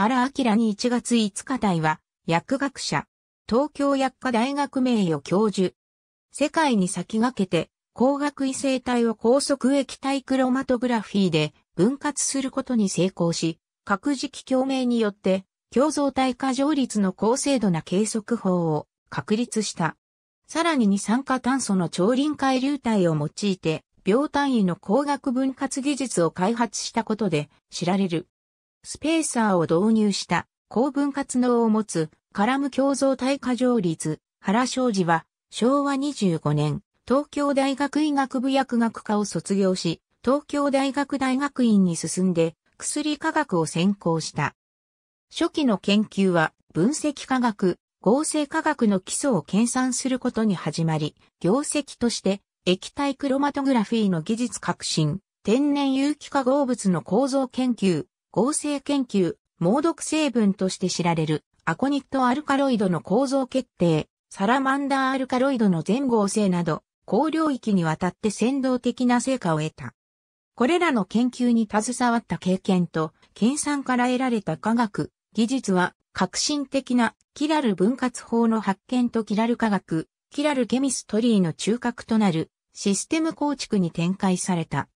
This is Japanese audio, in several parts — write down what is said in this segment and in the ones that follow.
原明に1月5日台は、薬学者、東京薬科大学名誉教授。世界に先駆けて、光学異性体を高速液体クロマトグラフィーで分割することに成功し、核磁気共鳴によって、共造体過剰率の高精度な計測法を確立した。さらに二酸化炭素の超臨界流体を用いて、秒単位の光学分割技術を開発したことで知られる。スペーサーを導入した高分割能を持つカラム共造体過剰率、原昌司は昭和25年東京大学医学部薬学科を卒業し、東京大学大学院に進んで薬科学を専攻した。初期の研究は分析科学、合成科学の基礎を研鑽することに始まり、業績として液体クロマトグラフィーの技術革新、天然有機化合物の構造研究、合成研究、猛毒成分として知られるアコニットアルカロイドの構造決定、サラマンダーアルカロイドの全合成など、高領域にわたって先導的な成果を得た。これらの研究に携わった経験と、研鑽から得られた科学、技術は、革新的なキラル分割法の発見とキラル科学、キラルケミストリーの中核となるシステム構築に展開された。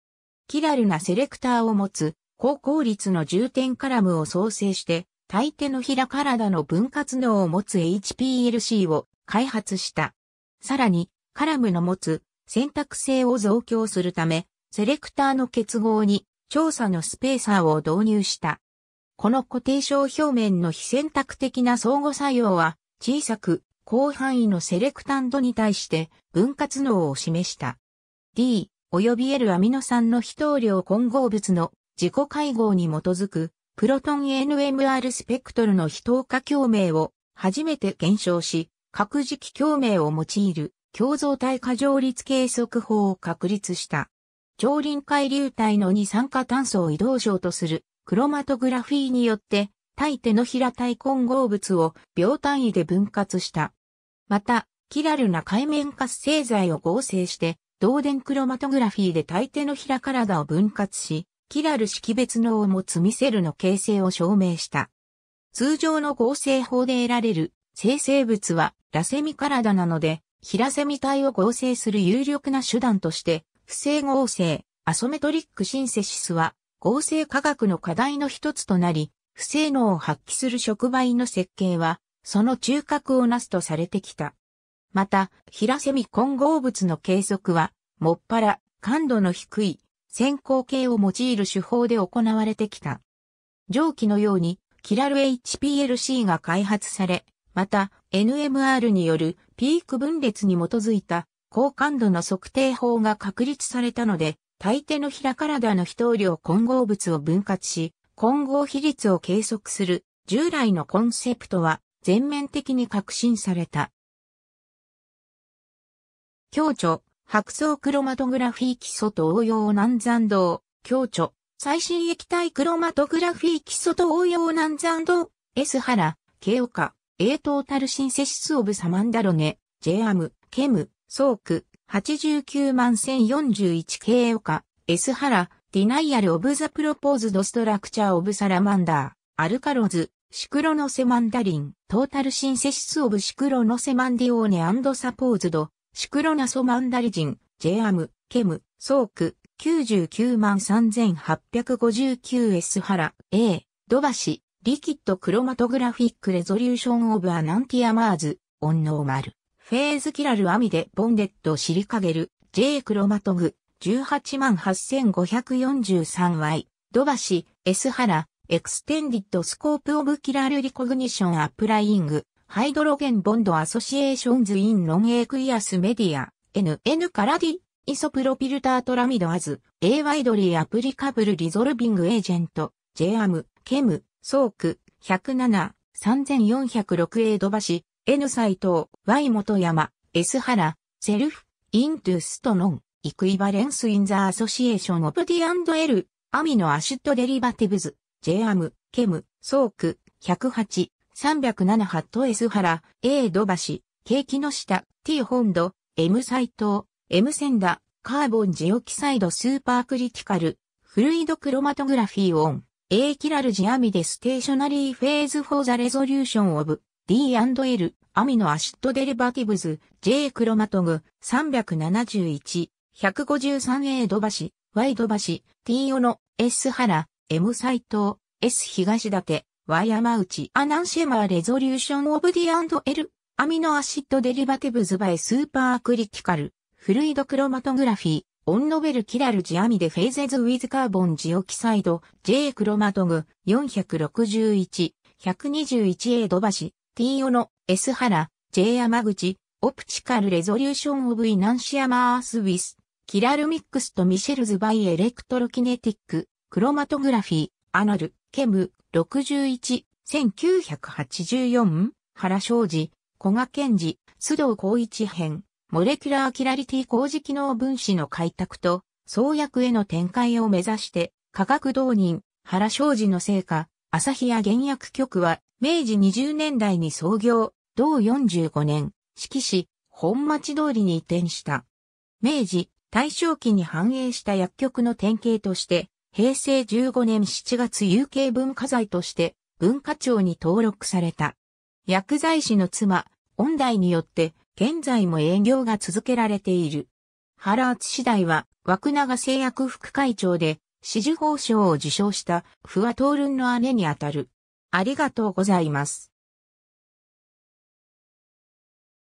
キラルなセレクターを持つ高効率の重点カラムを創生して、大手のひら体の分割能を持つ HPLC を開発した。さらに、カラムの持つ選択性を増強するため、セレクターの結合に調査のスペーサーを導入した。この固定小表面の非選択的な相互作用は、小さく広範囲のセレクタンドに対して分割能を示した。D 及び L アミノ酸の非等量混合物の自己会合に基づく、プロトン NMR スペクトルの非透過共鳴を初めて検証し、核磁気共鳴を用いる共造体過剰率計測法を確立した。超臨界流体の二酸化炭素を移動症とするクロマトグラフィーによって対手の平体混合物を秒単位で分割した。また、キラルな海面活性剤を合成して、導電クロマトグラフィーで対手の平体を分割し、キラル識別能を持つミセルの形成を証明した。通常の合成法で得られる生成物はラセミ体なので、平セミ体を合成する有力な手段として、不正合成、アソメトリックシンセシスは合成科学の課題の一つとなり、不正能を発揮する触媒の設計は、その中核をなすとされてきた。また、平セミ混合物の計測は、もっぱら、感度の低い先行形を用いる手法で行われてきた。上記のように、キラル HPLC が開発され、また NMR によるピーク分裂に基づいた高感度の測定法が確立されたので、大抵の平体の非等量混合物を分割し、混合比率を計測する従来のコンセプトは全面的に革新された。強調、白層クロマトグラフィー基礎と応用南山道、強著、最新液体クロマトグラフィー基礎と応用南山道、S 原、慶岡、A トータルシンセシスオブサマンダロネ、J アム、ケム、ソーク、89万1041慶岡、S 原、ディナイアルオブザプロポーズドストラクチャーオブサラマンダー、アルカロズ、シクロノセマンダリン、トータルシンセシスオブシクロノセマンディオーネサポーズド、シクロナソマンダリ人、ジェアム、ケム、ソーク、99万 3859S ラ、A、ドバシ、リキッドクロマトグラフィックレゾリューションオブアナンティアマーズ、オンノーマル、フェーズキラルアミデ、ボンデッドシリカゲル、J クロマトグ、18万 8543Y、ドバシ、S ラ、エクステンディッドスコープオブキラルリコグニションアプライング、ハイドロゲンボンドアソシエーションズインロンエークイアスメディア NN からィ、イソプロピルタートラミドアズ A ワイドリーアプリカブルリゾルビングエージェント j アム、ケムソーク107 3406エドバシ N 斎藤 Y 元山 S 原セルフイントゥストノンイクイバレンスインザアソシエーションオプディアンドエル、アミノアシッドデリバティブズ j アム、ケムソーク108 307ハット S 原、A 土橋、ーキの下、T 本土、M 斎藤、M センダ、カーボンジオキサイドスーパークリティカル、フルイドクロマトグラフィーオン、A キラルジアミデステーショナリーフェーズフォーザレゾリューションオブ、D&L、アミノアシッドデリバティブズ、J クロマトグ、371、153A 土橋、Y 土橋、T オノ、S 原、M 斎藤、S 東立、は山内アナンシェマーレゾリューションオブディアンドエル、アミノアシッドデリバティブズバイスーパークリティカルフルイドクロマトグラフィーオンノベルキラルジアミデフェイゼズウィズカーボンジオキサイド J クロマトグ461 121A ドバシ、T オノ S ハラ、J 山口オプチカルレゾリューションオブイナンシアマースウィスキラルミックスとミシェルズバイエレクトロキネティッククロマトグラフィーアナルケム61、1984、原昌司、古賀健治、須藤光一編、モレキュラーキラリティ工事機能分子の開拓と、創薬への展開を目指して、科学導人、原昌司の成果、朝日や原薬局は、明治20年代に創業、同45年、指揮し、本町通りに移転した。明治、大正期に繁栄した薬局の典型として、平成15年7月有形文化財として文化庁に登録された。薬剤師の妻、恩大によって現在も営業が続けられている。原敦第は枠長製薬副会長で紫綬褒章を受賞した不破東倫の姉にあたる。ありがとうございます。